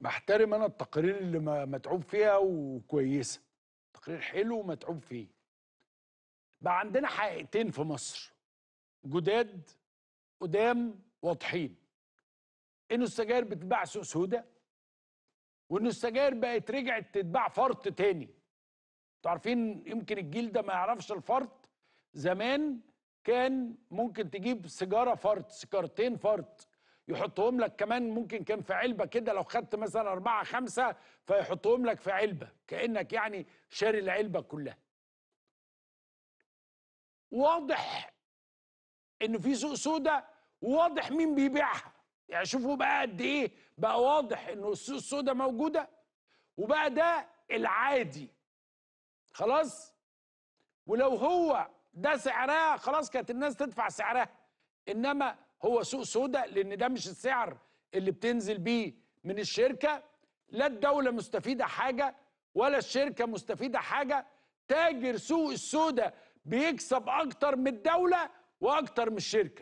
بحترم انا التقارير اللي متعوب فيها وكويسه تقرير حلو ومتعوب فيه بقى عندنا حقيقتين في مصر جداد قدام واضحين انه السجاير بتتباع سوق سودا وانه السجاير بقت رجعت تتباع فرط تاني انتوا عارفين يمكن الجيل ده ما يعرفش الفرط زمان كان ممكن تجيب سيجاره فرط سيجارتين فرط يحطهم لك كمان ممكن كان في علبه كده لو خدت مثلا أربعة خمسة فيحطهم لك في علبه كانك يعني شاري العلبه كلها واضح ان في سوق سودا واضح مين بيبيعها يعني شوفوا بقى قد ايه بقى واضح انه السوق السودا موجوده وبقى ده العادي خلاص ولو هو ده سعرها خلاص كانت الناس تدفع سعرها انما هو سوق سوداء لان ده مش السعر اللي بتنزل بيه من الشركه لا الدوله مستفيده حاجه ولا الشركه مستفيده حاجه تاجر سوق السوداء بيكسب اكتر من الدوله واكتر من الشركه